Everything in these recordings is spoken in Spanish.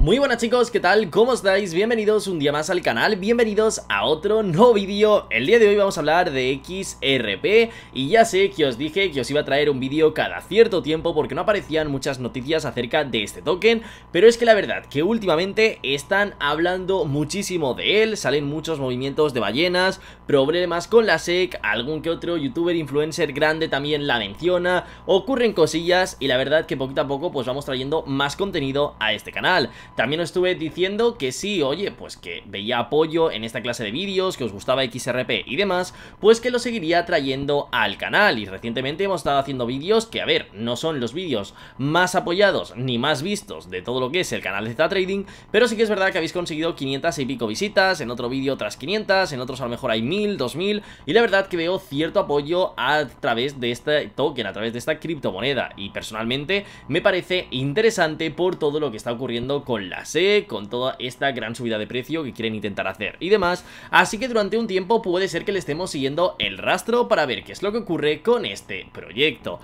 Muy buenas chicos, ¿qué tal? ¿Cómo estáis? Bienvenidos un día más al canal, bienvenidos a otro nuevo vídeo El día de hoy vamos a hablar de XRP Y ya sé que os dije que os iba a traer un vídeo cada cierto tiempo Porque no aparecían muchas noticias acerca de este token Pero es que la verdad que últimamente están hablando muchísimo de él Salen muchos movimientos de ballenas, problemas con la SEC Algún que otro youtuber influencer grande también la menciona Ocurren cosillas y la verdad que poquito a poco pues vamos trayendo más contenido a este canal también os estuve diciendo que sí, oye, pues que veía apoyo en esta clase de vídeos, que os gustaba XRP y demás, pues que lo seguiría trayendo al canal. Y recientemente hemos estado haciendo vídeos que, a ver, no son los vídeos más apoyados ni más vistos de todo lo que es el canal de Z Trading, pero sí que es verdad que habéis conseguido 500 y pico visitas, en otro vídeo otras 500, en otros a lo mejor hay 1000, 2000, y la verdad que veo cierto apoyo a través de este token, a través de esta criptomoneda. Y personalmente me parece interesante por todo lo que está ocurriendo con la sé con toda esta gran subida de precio que quieren intentar hacer y demás. Así que durante un tiempo puede ser que le estemos siguiendo el rastro para ver qué es lo que ocurre con este proyecto.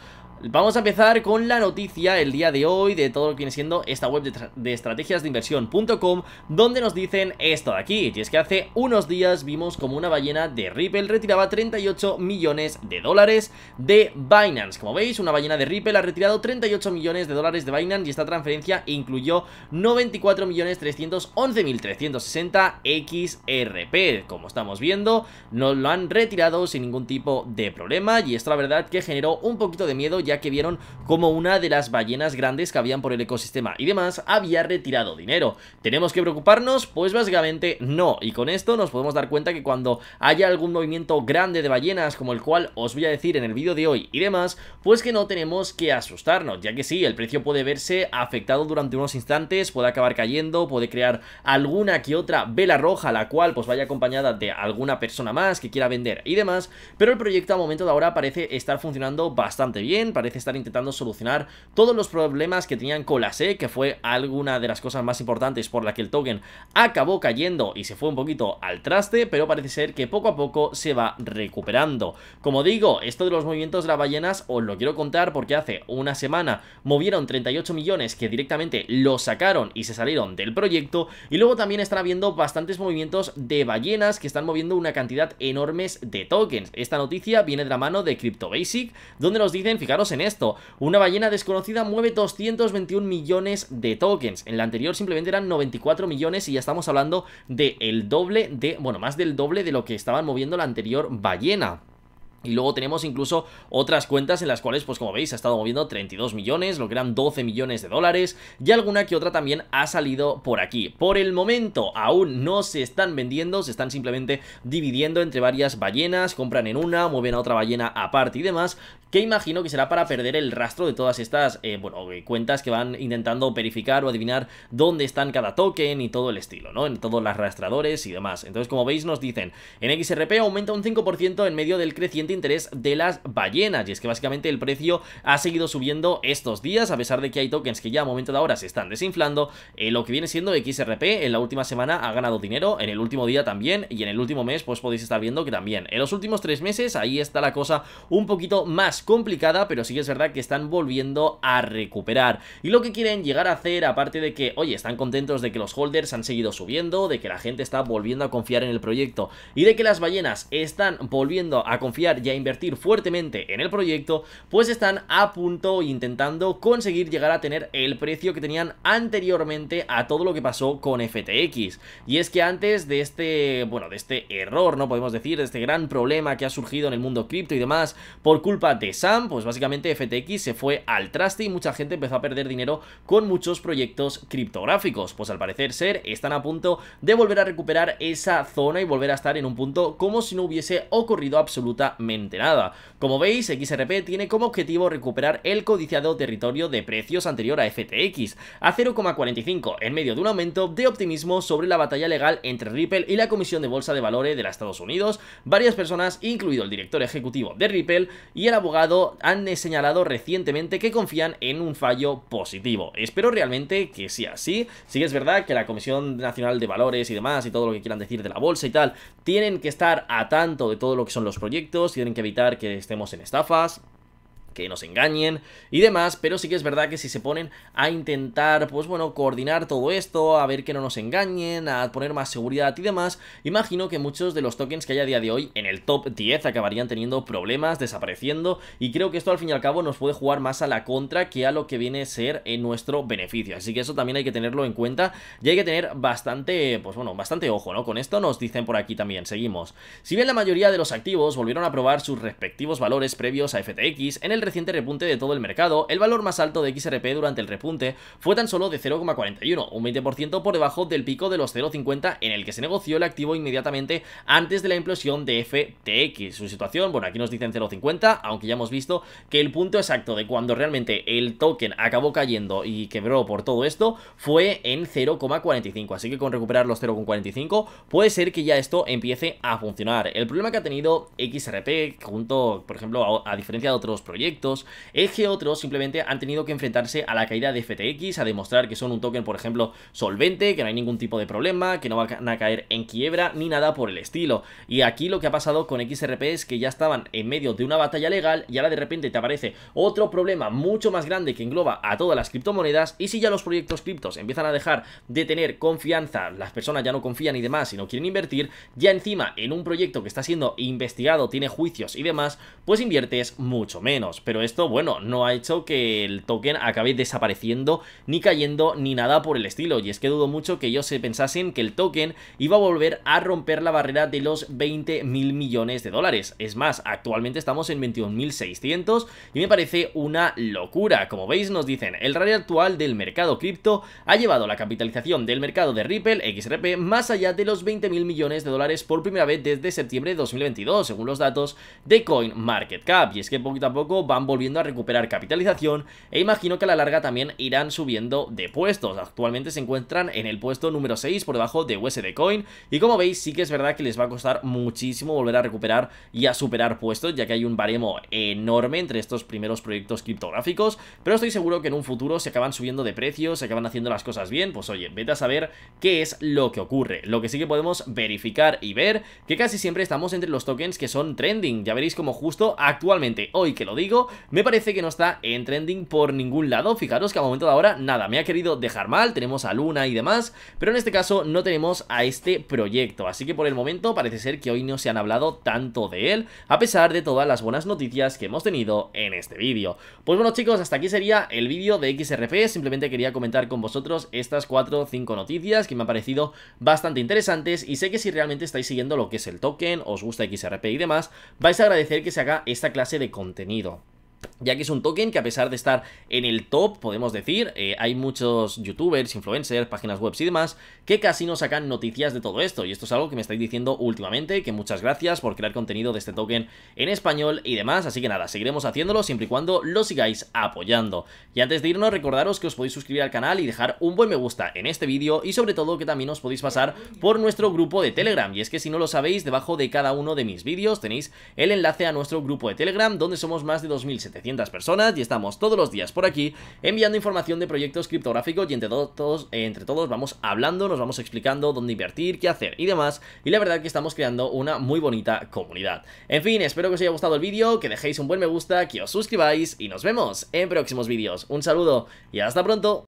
Vamos a empezar con la noticia el día de hoy de todo lo que viene siendo esta web de, estrategiasdeinversión.com estrategias de inversión.com donde nos dicen esto de aquí, y es que hace unos días vimos como una ballena de Ripple retiraba 38 millones de dólares de Binance. Como veis, una ballena de Ripple ha retirado 38 millones de dólares de Binance y esta transferencia incluyó 94311360 XRP. Como estamos viendo, nos lo han retirado sin ningún tipo de problema y esto la verdad que generó un poquito de miedo ya que vieron como una de las ballenas grandes que habían por el ecosistema y demás había retirado dinero. ¿Tenemos que preocuparnos? Pues básicamente no, y con esto nos podemos dar cuenta que cuando haya algún movimiento grande de ballenas como el cual os voy a decir en el vídeo de hoy y demás, pues que no tenemos que asustarnos, ya que sí, el precio puede verse afectado durante unos instantes, puede acabar cayendo, puede crear alguna que otra vela roja, la cual pues vaya acompañada de alguna persona más que quiera vender y demás, pero el proyecto a momento de ahora parece estar funcionando bastante bien, parece estar intentando solucionar todos los problemas que tenían con la SE, que fue alguna de las cosas más importantes por la que el token acabó cayendo y se fue un poquito al traste, pero parece ser que poco a poco se va recuperando. Como digo, esto de los movimientos de las ballenas os lo quiero contar porque hace una semana movieron 38 millones que directamente lo sacaron y se salieron del proyecto y luego también están habiendo bastantes movimientos de ballenas que están moviendo una cantidad enormes de tokens. Esta noticia viene de la mano de CryptoBasic, donde nos dicen, fijaros en esto. Una ballena desconocida mueve 221 millones de tokens. En la anterior simplemente eran 94 millones y ya estamos hablando de el doble de, bueno, más del doble de lo que estaban moviendo la anterior ballena. Y luego tenemos incluso otras cuentas en las cuales, pues como veis, ha estado moviendo 32 millones, lo que eran 12 millones de dólares, y alguna que otra también ha salido por aquí. Por el momento aún no se están vendiendo, se están simplemente dividiendo entre varias ballenas, compran en una, mueven a otra ballena aparte y demás, que imagino que será para perder el rastro de todas estas, eh, bueno, eh, cuentas que van intentando verificar o adivinar dónde están cada token y todo el estilo, ¿no? En todos los rastradores y demás. Entonces, como veis, nos dicen, en XRP aumenta un 5% en medio del creciente interés de las ballenas y es que básicamente el precio ha seguido subiendo estos días a pesar de que hay tokens que ya a momento de ahora se están desinflando eh, lo que viene siendo XRP en la última semana ha ganado dinero, en el último día también y en el último mes pues podéis estar viendo que también en los últimos tres meses ahí está la cosa un poquito más complicada pero sí que es verdad que están volviendo a recuperar y lo que quieren llegar a hacer aparte de que oye están contentos de que los holders han seguido subiendo, de que la gente está volviendo a confiar en el proyecto y de que las ballenas están volviendo a confiar ya a invertir fuertemente en el proyecto, pues están a punto intentando conseguir llegar a tener el precio que tenían anteriormente a todo lo que pasó con FTX. Y es que antes de este, bueno, de este error, no podemos decir, de este gran problema que ha surgido en el mundo cripto y demás por culpa de Sam, pues básicamente FTX se fue al traste y mucha gente empezó a perder dinero con muchos proyectos criptográficos. Pues al parecer ser, están a punto de volver a recuperar esa zona y volver a estar en un punto como si no hubiese ocurrido absolutamente nada. Como veis, XRP tiene como objetivo recuperar el codiciado territorio de precios anterior a FTX, a 0,45, en medio de un aumento de optimismo sobre la batalla legal entre Ripple y la Comisión de Bolsa de Valores de los Estados Unidos. Varias personas, incluido el director ejecutivo de Ripple y el abogado, han señalado recientemente que confían en un fallo positivo. Espero realmente que sea así. Sí es verdad que la Comisión Nacional de Valores y demás, y todo lo que quieran decir de la bolsa y tal, tienen que estar a tanto de todo lo que son los proyectos y tienen que evitar que estemos en estafas, que nos engañen y demás, pero sí que es verdad que si se ponen a intentar, pues bueno, coordinar todo esto, a ver que no nos engañen, a poner más seguridad y demás, imagino que muchos de los tokens que hay a día de hoy en el top 10 acabarían teniendo problemas, desapareciendo, y creo que esto al fin y al cabo nos puede jugar más a la contra que a lo que viene a ser en nuestro beneficio, así que eso también hay que tenerlo en cuenta y hay que tener bastante, pues bueno, bastante ojo, ¿no? Con esto nos dicen por aquí también, seguimos. Si bien la mayoría de los activos volvieron a probar sus respectivos valores previos a FTX en el reciente repunte de todo el mercado, el valor más alto de XRP durante el repunte fue tan solo de 0,41, un 20% por debajo del pico de los 0,50 en el que se negoció el activo inmediatamente antes de la implosión de FTX. Su situación, bueno, aquí nos dicen 0,50, aunque ya hemos visto que el punto exacto de cuando realmente el token acabó cayendo y quebró por todo esto fue en 0,45, así que con recuperar los 0,45 puede ser que ya esto empiece a funcionar. El problema que ha tenido XRP junto, por ejemplo, a, a diferencia de otros proyectos, es que otros simplemente han tenido que enfrentarse a la caída de FTX, a demostrar que son un token, por ejemplo, solvente, que no hay ningún tipo de problema, que no van a caer en quiebra ni nada por el estilo. Y aquí lo que ha pasado con XRP es que ya estaban en medio de una batalla legal y ahora de repente te aparece otro problema mucho más grande que engloba a todas las criptomonedas y si ya los proyectos criptos empiezan a dejar de tener confianza, las personas ya no confían y demás y no quieren invertir, ya encima en un proyecto que está siendo investigado, tiene juicios y demás, pues inviertes mucho menos. Pero esto, bueno, no ha hecho que el token acabe desapareciendo, ni cayendo, ni nada por el estilo. Y es que dudo mucho que ellos se pensasen que el token iba a volver a romper la barrera de los 20 mil millones de dólares. Es más, actualmente estamos en 21.600 y me parece una locura. Como veis, nos dicen, el rally actual del mercado cripto ha llevado la capitalización del mercado de Ripple XRP más allá de los 20 mil millones de dólares por primera vez desde septiembre de 2022, según los datos de CoinMarketCap. Y es que poco a poco va van volviendo a recuperar capitalización e imagino que a la larga también irán subiendo de puestos. Actualmente se encuentran en el puesto número 6 por debajo de USD Coin y como veis sí que es verdad que les va a costar muchísimo volver a recuperar y a superar puestos ya que hay un baremo enorme entre estos primeros proyectos criptográficos, pero estoy seguro que en un futuro se acaban subiendo de precios, se acaban haciendo las cosas bien, pues oye, vete a saber qué es lo que ocurre. Lo que sí que podemos verificar y ver que casi siempre estamos entre los tokens que son trending, ya veréis como justo actualmente, hoy que lo digo, me parece que no está en trending por ningún lado. Fijaros que a momento de ahora nada, me ha querido dejar mal, tenemos a Luna y demás, pero en este caso no tenemos a este proyecto. Así que por el momento parece ser que hoy no se han hablado tanto de él, a pesar de todas las buenas noticias que hemos tenido en este vídeo. Pues bueno chicos, hasta aquí sería el vídeo de XRP, simplemente quería comentar con vosotros estas 4 o 5 noticias que me han parecido bastante interesantes y sé que si realmente estáis siguiendo lo que es el token, os gusta XRP y demás, vais a agradecer que se haga esta clase de contenido ya que es un token que a pesar de estar en el top, podemos decir, eh, hay muchos youtubers, influencers, páginas web y demás, que casi no sacan noticias de todo esto. Y esto es algo que me estáis diciendo últimamente, que muchas gracias por crear contenido de este token en español y demás. Así que nada, seguiremos haciéndolo siempre y cuando lo sigáis apoyando. Y antes de irnos, recordaros que os podéis suscribir al canal y dejar un buen me gusta en este vídeo y sobre todo que también os podéis pasar por nuestro grupo de Telegram. Y es que si no lo sabéis, debajo de cada uno de mis vídeos tenéis el enlace a nuestro grupo de Telegram, donde somos más de 2.700 700 personas y estamos todos los días por aquí enviando información de proyectos criptográficos y entre todos, entre todos vamos hablando, nos vamos explicando dónde invertir, qué hacer y demás. Y la verdad que estamos creando una muy bonita comunidad. En fin, espero que os haya gustado el vídeo, que dejéis un buen me gusta, que os suscribáis y nos vemos en próximos vídeos. Un saludo y hasta pronto.